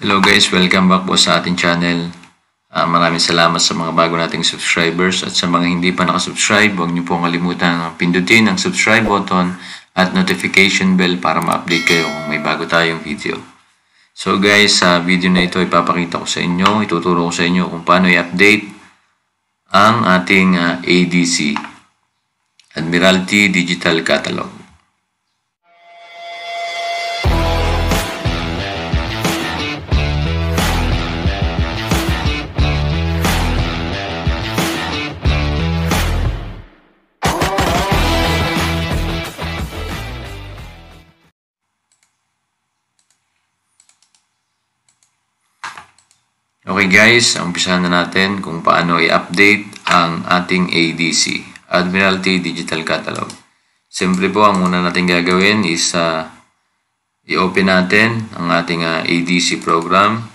Hello guys, welcome back po sa ating channel. Uh, maraming salamat sa mga bago nating subscribers at sa mga hindi pa nakasubscribe, huwag niyo pong kalimutan na pindutin ang subscribe button at notification bell para ma-update kayo kung may bago tayong video. So guys, sa video na ito ipapakita ko sa inyo, ituturo ko sa inyo kung paano i-update ang ating uh, ah, ADC, Admiralty Digital Catalog. Okay guys, umpisahan na natin kung paano i-update ang ating ADC, Admiralty Digital Catalog. Simple po, ang una natin gagawin is uh, i-open natin ang ating uh, ah, ADC program.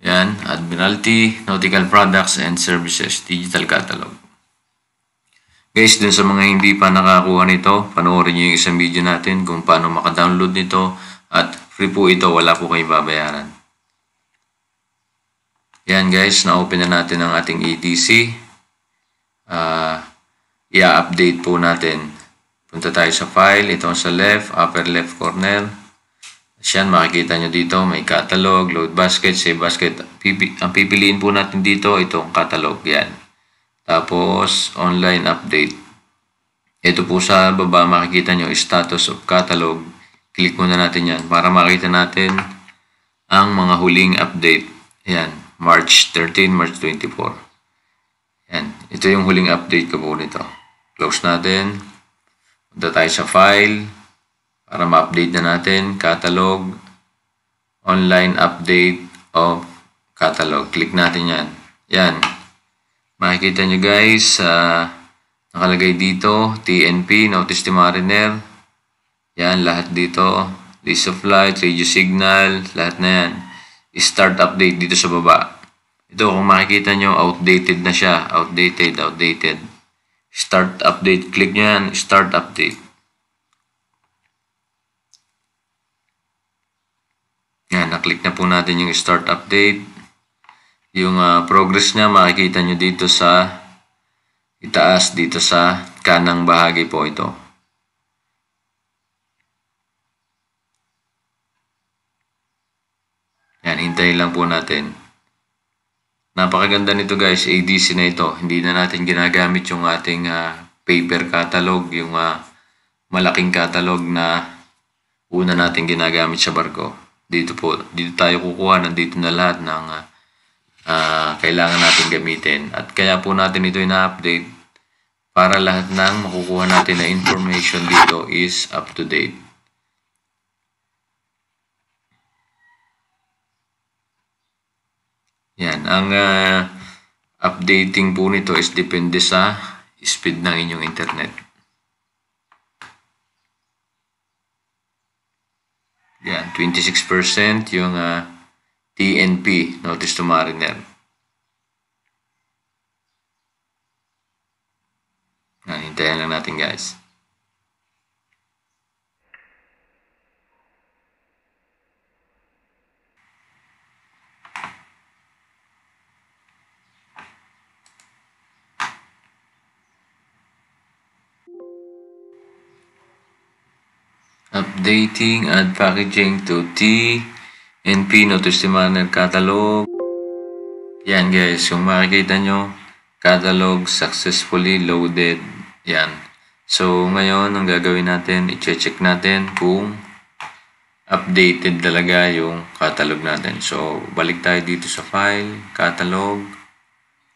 Yan, Admiralty Nautical Products and Services Digital Catalog. Guys, dun sa mga hindi pa nakakuha nito, panoorin nyo yung isang video natin kung paano maka-download nito at free po ito, wala po kayong babayaran. Yan guys, na-open na natin ang ating EDC. Uh, ah, I-update po natin. Punta tayo sa file. Ito sa left, upper left corner. Yan, makikita nyo dito. May catalog, load basket, save basket. ang pipiliin po natin dito, itong catalog. Yan. Tapos, online update. Ito po sa baba, makikita nyo, status of catalog. Click na natin yan para makita natin ang mga huling update. Yan, March 13, March 24. Yan. Ito yung huling update ko po nito. Close natin. Punta tayo sa file para ma-update na natin. Catalog. Online update of catalog. Click natin yan. Yan. Makikita nyo guys sa uh, nakalagay dito TNP, Notice to Mariner. Yan, lahat dito. List of flights, radio signal, lahat na yan start update dito sa baba. Ito kung makikita nyo, outdated na siya. Outdated, outdated. Start update. Click nyo yan, start update. Yan, naklik na po natin yung start update. Yung uh, progress niya makikita nyo dito sa itaas dito sa kanang bahagi po ito. hintayin lang po natin. Napakaganda nito guys, ADC na ito. Hindi na natin ginagamit yung ating uh, paper catalog, yung uh, malaking catalog na una natin ginagamit sa barko. Dito po, dito tayo kukuha, nandito na lahat ng uh, uh, kailangan natin gamitin. At kaya po natin ito ina-update para lahat ng makukuha natin na information dito is up to date. Ang uh, updating po nito is depende sa speed ng inyong internet. Yan, 26% yung uh, ah, TNP, Notice to Mariner. Hintayin lang natin guys. updating and packaging to TNP Notice Demand Catalog. Yan guys, yung makikita nyo, catalog successfully loaded. Yan. So, ngayon, ang gagawin natin, i-check natin kung updated talaga yung catalog natin. So, balik tayo dito sa file, catalog,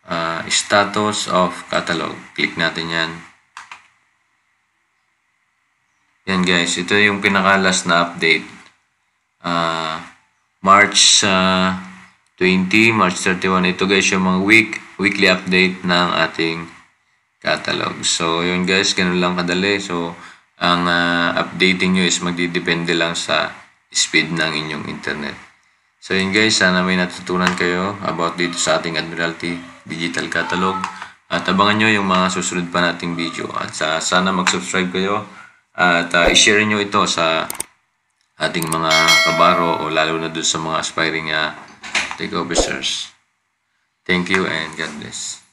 uh, status of catalog. Click natin yan. Yan guys, ito yung pinakalas na update. Uh, March uh, ah, 20, March 31. Ito guys yung mga week, weekly update ng ating catalog. So yun guys, ganun lang kadali. So ang uh, updating nyo is magdidepende lang sa speed ng inyong internet. So yun guys, sana may natutunan kayo about dito sa ating Admiralty Digital Catalog. At abangan nyo yung mga susunod pa nating video. At uh, sana mag-subscribe kayo at uh, i-share nyo ito sa ating mga kabaro o lalo na doon sa mga aspiring uh, ah, take officers. Thank you and God bless.